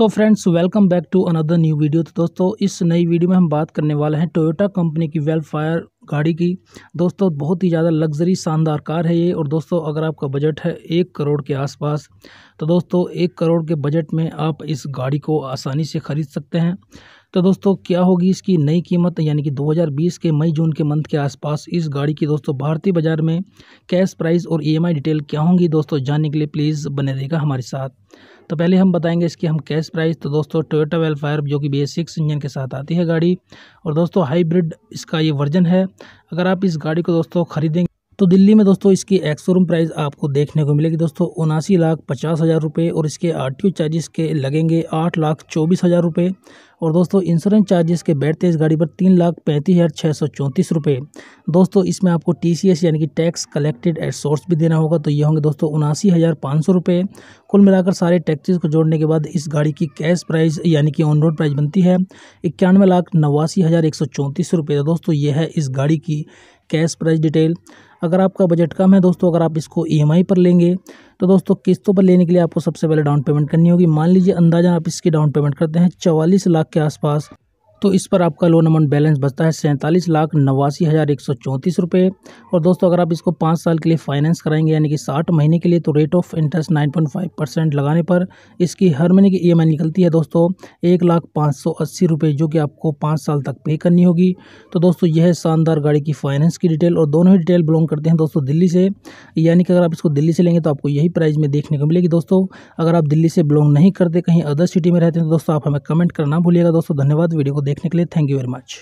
so friends welcome back to another new video तो दोस्तों इस नई वीडियो में हम बात करने वाले हैं टोयोटा कंपनी की वेलफायर गाड़ी की दोस्तों बहुत ही ज़्यादा लग्जरी शानदार कार है ये और दोस्तों अगर आपका बजट है एक करोड़ के आसपास तो दोस्तों एक करोड़ के बजट में आप इस गाड़ी को आसानी से ख़रीद सकते हैं तो दोस्तों क्या होगी इसकी नई कीमत यानी कि 2020 के मई जून के मंथ के आसपास इस गाड़ी की दोस्तों भारतीय बाज़ार में कैश प्राइस और ईएमआई e डिटेल क्या होंगी दोस्तों जानने के लिए प्लीज़ बने रहेगा हमारे साथ तो पहले हम बताएंगे इसकी हम कैश प्राइस तो दोस्तों टोयोटा वेलफायर जो कि बी इंजन के साथ आती है गाड़ी और दोस्तों हाईब्रिड इसका ये वर्जन है अगर आप इस गाड़ी को दोस्तों खरीदेंगे तो दिल्ली में दोस्तों इसकी एक्सोरूम प्राइस आपको देखने को मिलेगी दोस्तों उनासी लाख पचास हज़ार रुपये और इसके आर टी चार्जेस के लगेंगे आठ लाख चौबीस हज़ार रुपये और दोस्तों इंश्योरेंस चार्जेस के बैठते इस गाड़ी पर तीन लाख पैंतीस हज़ार छः सौ चौंतीस रुपये दोस्तों इसमें आपको टी सी एस यानी कि टैक्स कलेक्टेड एट सोर्स भी देना होगा तो ये होंगे दोस्तों उनासी हज़ार पाँच सौ रुपये कुल मिलाकर सारे टैक्सेस को जोड़ने के बाद इस गाड़ी की कैश प्राइस यानी कि ऑन रोड प्राइस बनती है इक्यानवे लाख नवासी हज़ार एक सौ चौंतीस रुपये तो दोस्तों ये है इस गाड़ी की कैश प्राइस डिटेल अगर आपका बजट कम है दोस्तों अगर आप इसको ई e पर लेंगे तो दोस्तों किस्तों पर लेने के लिए आपको सबसे पहले डाउन पेमेंट करनी होगी मान लीजिए अंदाजा आप इसकी डाउन पेमेंट करते हैं चवालीस लाख के आसपास तो इस पर आपका लोन अमाउंट बैलेंस बचता है सैंतालीस लाख नवासी हज़ार एक सौ चौंतीस रुपये और दोस्तों अगर आप इसको पाँच साल के लिए फाइनेंस कराएंगे यानी कि साठ महीने के लिए तो rate of interest nine point five percent लगाने पर इसकी हर महीने की ई e निकलती है दोस्तों एक लाख पाँच सौ अस्सी रुपये जो कि आपको पाँच साल तक पे करनी होगी तो दोस्तों यह है शानदार गाड़ी की फाइनेंस की डिटेल और दोनों ही डिटेल बिलोंग करते हैं दोस्तों दिल्ली से यानी कि अगर आप इसको दिल्ली से लेंगे तो आपको यही प्राइस में देखने को मिलेगी दोस्तों अगर आप दिल्ली से बिलोंग नहीं करते कहीं अदर सिटी में रहते हैं तो दोस्तों आप हमें कमेंट करना भूलिएगा दोस्तों धन्यवाद वीडियो को देखने के लिए थैंक यू वेरी मच